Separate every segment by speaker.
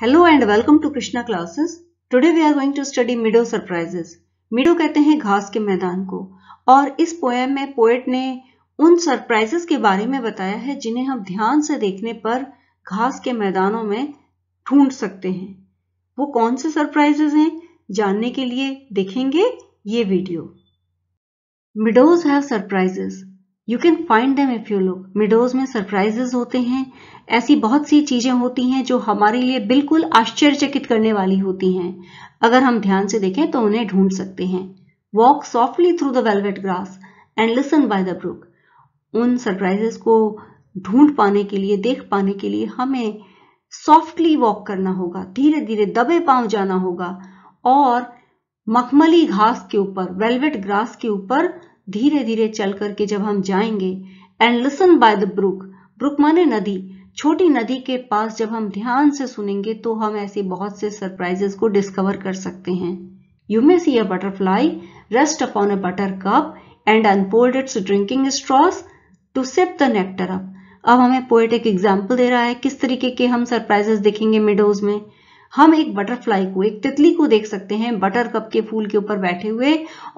Speaker 1: Hello and welcome to Krishna classes today we are going to study meadow surprises meadow कहते हैं घास के मैदान को और इस पोएम में पोएट ने उन सरप्राइजेस के बारे में बताया है जिन्हें हम ध्यान से देखने पर घास के मैदानों में ढूंढ सकते हैं वो कौन से सरप्राइजेस हैं जानने के लिए देखेंगे ये video meadows have surprises you can find them if you look meadows में सरप्राइजेस होते हैं ऐसी बहुत सी चीजें होती हैं जो हमारे लिए बिल्कुल आश्चर्यचकित करने वाली होती हैं अगर हम ध्यान से देखें तो उन्हें ढूंढ सकते हैं walk softly through the velvet grass and listen by the brook उन सरप्राइजेस को ढूंढ पाने के लिए देख पाने के लिए हमें सॉफ्टली वॉक करना होगा धीरे धीरे दबे पांव जाना होगा और मखमली घास के ऊपर वेलवेट ग्रास के ऊपर धीरे धीरे चल करके जब हम जाएंगे and listen by the brook brook माने नदी छोटी नदी के पास जब हम ध्यान से सुनेंगे तो हम ऐसे बहुत से सरप्राइजेस को डिस्कवर कर सकते हैं you may see a butterfly rest upon a buttercup and unfold its drinking straws to sip the nectar up अब हमें पोएटिक एग्जाम्पल दे रहा है किस तरीके के हम सरप्राइजेस देखेंगे मिडोज में हम एक बटरफ्लाई को एक तितली को देख सकते हैं बटर कप के फूल के ऊपर बैठे हुए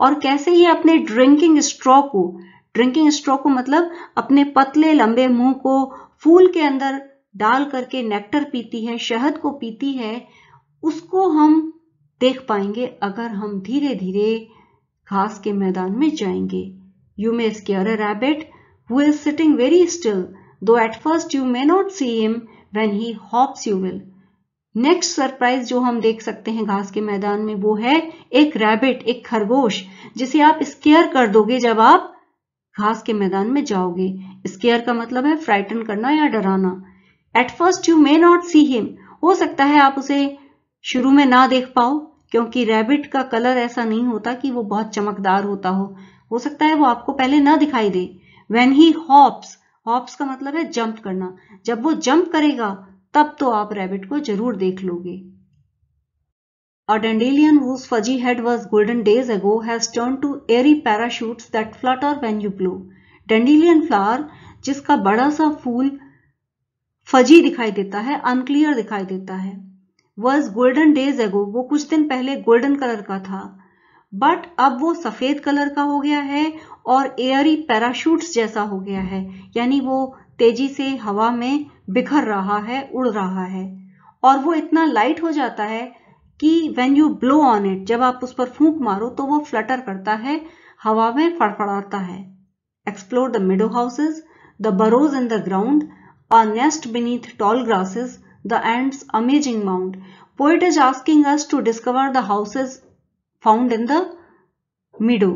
Speaker 1: और कैसे ये अपने ड्रिंकिंग स्ट्रॉ को ड्रिंकिंग स्ट्रॉ को मतलब अपने पतले लंबे मुंह को फूल के अंदर डाल करके नेक्टर पीती है शहद को पीती है उसको हम देख पाएंगे अगर हम धीरे धीरे घास के मैदान में जाएंगे you may scare a rabbit who is sitting very still though at first you may not see him when he hops you will next surprise जो हम देख सकते हैं घास के मैदान में वो है एक रैबिट एक खरगोश जिसे आप स्केयर कर दोगे जब आप घास के मैदान में जाओगे स्केयर का मतलब है फ्राइटन करना या डराना at first you may not see him हो सकता है आप उसे शुरू में ना देख पाओ क्योंकि रैबिट का कलर ऐसा नहीं होता कि वो बहुत चमकदार होता हो हो सकता है वो आपको पहले ना दिखाई दे वेन ही हॉप्स हॉप्स का मतलब है जंप करना जब वो जंप करेगा तब तो आप रैबिट को जरूर देख लोगे A dandelion whose fuzzy head was golden days ago has turned to airy parachutes that flutter when you blow. Dandelion flower जिसका बड़ा सा फूल फजी दिखाई देता है अनक्लियर दिखाई देता है वॉज गोल्डन डेज एगो वो कुछ दिन पहले गोल्डन कलर का था बट अब वो सफेद कलर का हो गया है और एयरी पैराशूट्स जैसा हो गया है यानी वो तेजी से हवा में बिखर रहा है उड़ रहा है और वो इतना लाइट हो जाता है कि when you blow on it जब आप उस पर फूंक मारो तो वो फ्लटर करता है हवा में फड़फड़ाता है explore the meadow houses the burrows in the ground a nest beneath tall grasses the and amazing mound poet is asking us to discover the houses found in the meadow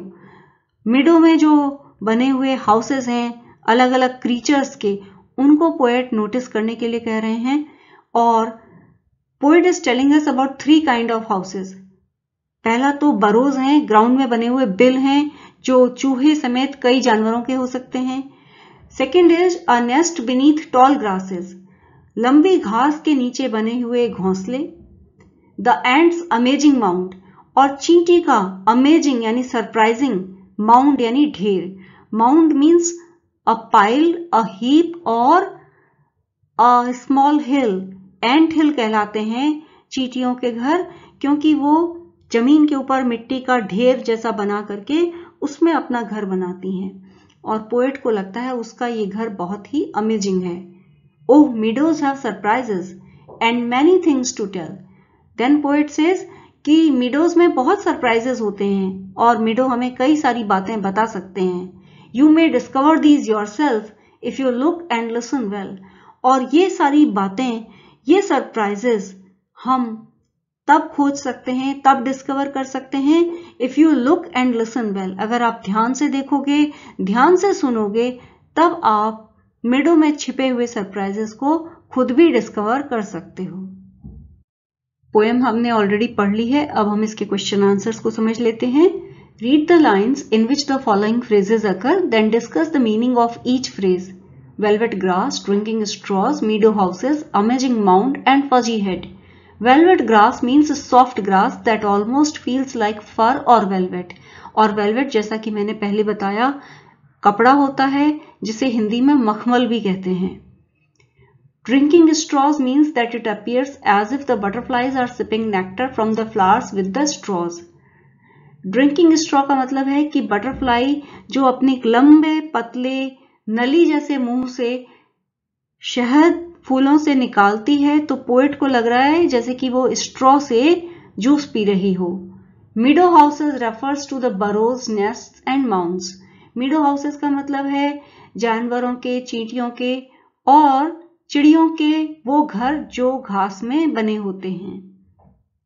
Speaker 1: meadow में जो बने हुए houses हैं अलग अलग creatures के उनको poet notice करने के लिए कह रहे हैं और poet is telling us about three kind of houses पहला तो बरोज हैं ग्राउंड में बने हुए बिल हैं जो चूहे समेत कई जानवरों के हो सकते हैं second is a nest beneath tall grasses लंबी घास के नीचे बने हुए घोंसले द एंड्स अमेजिंग माउंट और चींटी का अमेजिंग यानी सरप्राइजिंग माउंट यानी ढेर mound means a pile, a heap और a small hill. Ant hill कहलाते हैं चीटियों के घर क्योंकि वो जमीन के ऊपर मिट्टी का ढेर जैसा बना करके उसमें अपना घर बनाती हैं और पोएट को लगता है उसका ये घर बहुत ही अमेजिंग है oh meadows have surprises and many things to tell then poet says कि मीडोज में बहुत सरप्राइजेस होते हैं और मीडो हमें कई सारी बातें बता सकते हैं you may discover these yourself if you look and listen well और ये सारी बातें ये सरप्राइजेस हम तब खोज सकते हैं तब डिस्कवर कर सकते हैं if you look and listen well अगर आप ध्यान से देखोगे ध्यान से सुनोगे तब आप मिडो में छिपे हुए सरप्राइजेस को खुद भी डिस्कवर कर सकते हो पोएम हमने ऑलरेडी पढ़ ली है अब हम इसके क्वेश्चन आंसर्स को समझ लेते हैं Read the lines in which the following phrases occur, then discuss the meaning of each phrase. Velvet grass, drinking straws, meadow houses, amazing mound and fuzzy head. Velvet grass means soft grass that almost feels like fur or velvet. और velvet जैसा कि मैंने पहले बताया कपड़ा होता है जिसे हिंदी में मखमल भी कहते हैं Drinking straws means that it appears as if the butterflies are sipping nectar from the flowers with the straws. Drinking straw का मतलब है कि बटरफ्लाई जो अपने लंबे पतले नली जैसे मुंह से शहद फूलों से निकालती है तो पोइट को लग रहा है जैसे कि वो स्ट्रॉ से जूस पी रही हो meadow houses refers to the burrows nest and mounds meadow houses का मतलब है जानवरों के चींटियों के और चिड़ियों के वो घर जो घास में बने होते हैं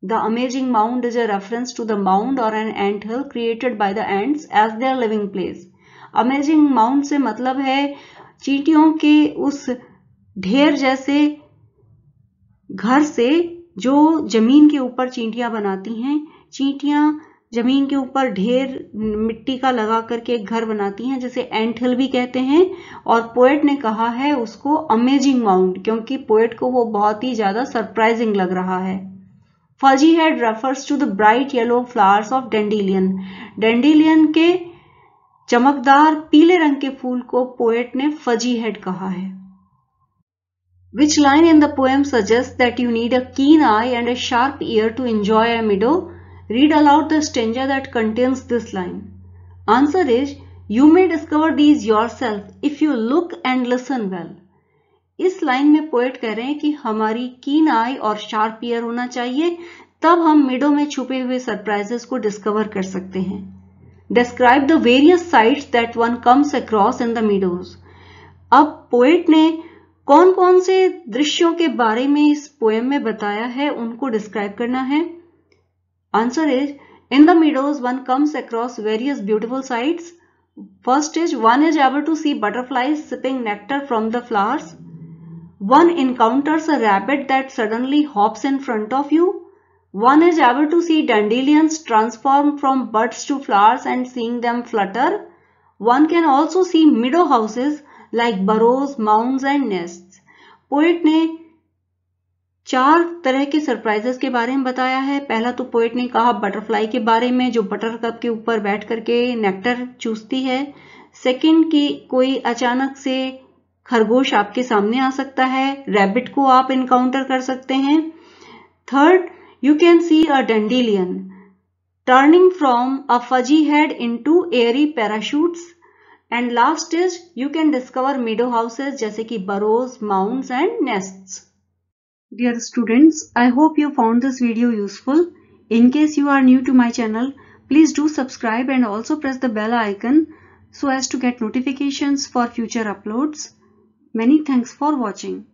Speaker 1: The amazing mound is a reference to the mound or an ant hill created by the ants as their living place. Amazing mound से मतलब है चींटियों के उस ढेर जैसे घर से जो जमीन के ऊपर चींटियां बनाती हैं चींटियां जमीन के ऊपर ढेर मिट्टी का लगा करके एक घर बनाती हैं जिसे एंट हिल भी कहते हैं और पोएट ने कहा है उसको अमेजिंग माउंट क्योंकि पोएट को वो बहुत ही ज्यादा सरप्राइजिंग लग रहा है fuzzy head refers to the bright yellow flowers of dandelion dandelion के चमकदार पीले रंग के फूल को पोएट ने फजी हेड कहा है which line in the poem suggest that you need a keen eye and a sharp ear to enjoy a meadow read aloud the stanza that contains this line answer is you may discover these yourself if you look and listen well इस line में poet कह रहे हैं कि हमारी कीन आई और sharp year होना चाहिए तब हम मिडो में छुपे हुए सरप्राइजेस को डिस्कवर कर सकते हैं describe the various sight that one comes across in the meadows अब पोएट ने कौन कौन से दृश्यों के बारे में इस पोएम में बताया है उनको डिस्क्राइब करना है answer is in the meadows one comes across various beautiful sights first is one is able to see butterfly sipping nectar from the flowers One encounters a rabbit that suddenly hops in front of you. One is able to see dandelions transform from buds to flowers and seeing them flutter. One can also see meadow houses like burrows, mounds and nests. poet ne चार तरह के surprises के बारे में बताया है पहला तो पोइट ने कहा बटरफ्लाई के बारे में जो बटर कप के ऊपर बैठ करके नेक्टर चूसती है सेकंड की कोई अचानक से खरगोश आपके सामने आ सकता है रैबिट को आप इनकाउंटर कर सकते हैं third you can see a dandelion turning from a fuzzy head into airy parachute and last is you can discover meadow houses जैसे कि burrows mound and nest dear students I hope you found this video useful in case you are new to my channel please do subscribe and also press the bell icon so as to get notification for future uploads Many thanks for watching.